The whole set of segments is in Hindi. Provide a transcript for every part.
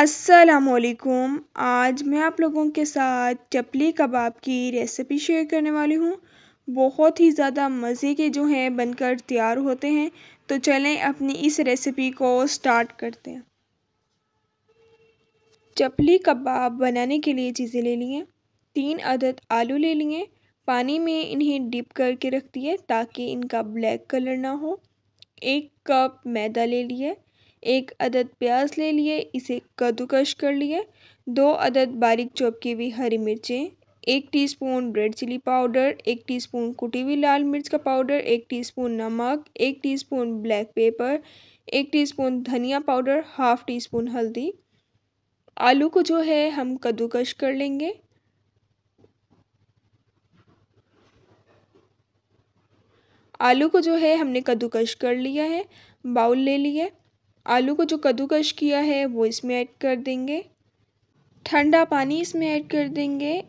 असलकुम आज मैं आप लोगों के साथ चपली कबाब की रेसिपी शेयर करने वाली हूँ बहुत ही ज़्यादा मज़े के जो हैं बनकर तैयार होते हैं तो चलें अपनी इस रेसिपी को स्टार्ट करते हैं चपली कबाब बनाने के लिए चीज़ें ले लिए तीन अदद आलू ले लिए पानी में इन्हें डिप करके रख दिए ताकि इनका ब्लैक कलर ना हो एक कप मैदा ले लिए एक अदद प्याज ले लिए इसे कद्दूकश कर लिए दो अदद बारीक चौप की हुई हरी मिर्चें एक टीस्पून रेड चिली पाउडर एक टीस्पून कुटी हुई लाल मिर्च का पाउडर एक टीस्पून नमक एक टीस्पून ब्लैक पेपर एक टीस्पून धनिया पाउडर हाफ़ टी स्पून हल्दी आलू को जो है हम कद्दूकश कर लेंगे आलू को जो है हमने कद्दूकश कर लिया है बाउल ले लिए आलू को जो कद्दूकश किया है वो इसमें ऐड कर देंगे ठंडा पानी इसमें ऐड कर देंगे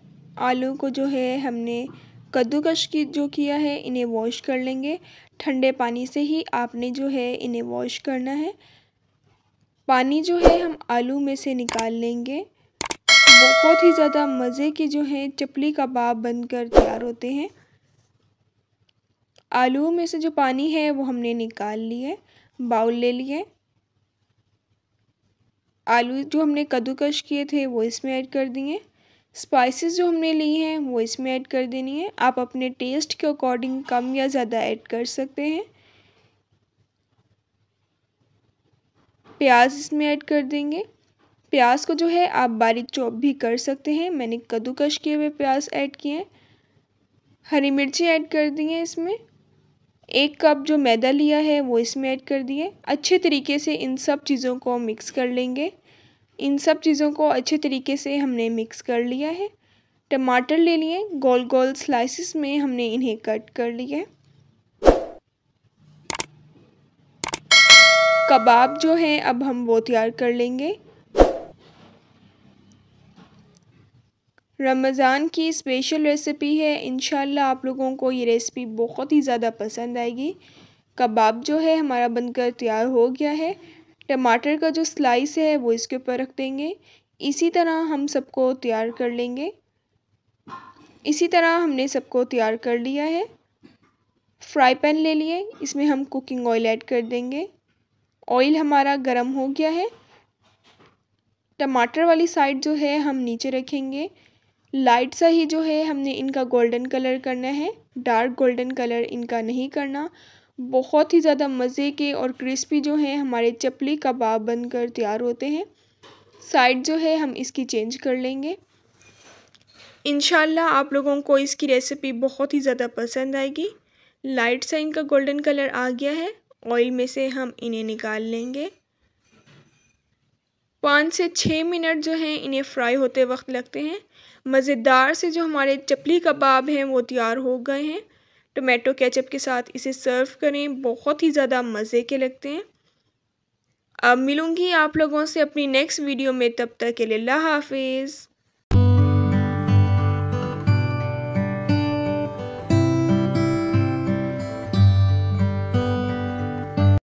आलू को जो है हमने कद्दूकश की जो किया है इन्हें वॉश कर लेंगे ठंडे पानी से ही आपने जो है इन्हें वॉश करना है पानी जो है हम आलू में से निकाल लेंगे बहुत ही ज़्यादा मज़े के जो है चपली कबाब बनकर तैयार होते हैं आलू में से जो पानी है वो हमने निकाल लिए बाउल ले लिए आलू जो हमने कद्दूकश किए थे वो इसमें ऐड कर दिए स्पाइसेस जो हमने ली हैं वो इसमें ऐड कर देनी है आप अपने टेस्ट के अकॉर्डिंग कम या ज़्यादा ऐड कर सकते हैं प्याज इसमें ऐड कर देंगे प्याज को जो है आप बारीक चॉप भी कर सकते हैं मैंने कद्दूकश किए हुए प्याज ऐड किए हैं हरी मिर्ची ऐड कर दी है इसमें एक कप जो मैदा लिया है वो इसमें ऐड कर दिए अच्छे तरीके से इन सब चीज़ों को मिक्स कर लेंगे इन सब चीज़ों को अच्छे तरीके से हमने मिक्स कर लिया है टमाटर ले लिए गोल गोल स्लाइसिस में हमने इन्हें कट कर लिए कबाब जो है अब हम वो तैयार कर लेंगे रमज़ान की स्पेशल रेसिपी है इनशाला आप लोगों को ये रेसिपी बहुत ही ज़्यादा पसंद आएगी कबाब जो है हमारा बनकर तैयार हो गया है टमाटर का जो स्लाइस है वो इसके ऊपर रख देंगे इसी तरह हम सबको तैयार कर लेंगे इसी तरह हमने सबको तैयार कर लिया है फ्राई पैन ले लिए इसमें हम कुकिंग ऑयल ऐड कर देंगे ऑयल हमारा गर्म हो गया है टमाटर वाली साइड जो है हम नीचे रखेंगे लाइट सा ही जो है हमने इनका गोल्डन कलर करना है डार्क गोल्डन कलर इनका नहीं करना बहुत ही ज़्यादा मज़े के और क्रिस्पी जो है हमारे चपली कबाब बनकर तैयार होते हैं साइड जो है हम इसकी चेंज कर लेंगे इन आप लोगों को इसकी रेसिपी बहुत ही ज़्यादा पसंद आएगी लाइट सा इनका गोल्डन कलर आ गया है ऑयल में से हम इन्हें निकाल लेंगे पाँच से छः मिनट जो हैं इन्हें फ्राई होते वक्त लगते हैं मज़ेदार से जो हमारे चपली कबाब हैं वो तैयार हो गए हैं टोमेटो केचप के साथ इसे सर्व करें बहुत ही ज़्यादा मज़े के लगते हैं अब मिलूँगी आप लोगों से अपनी नेक्स्ट वीडियो में तब तक के लिए ला हाफिज़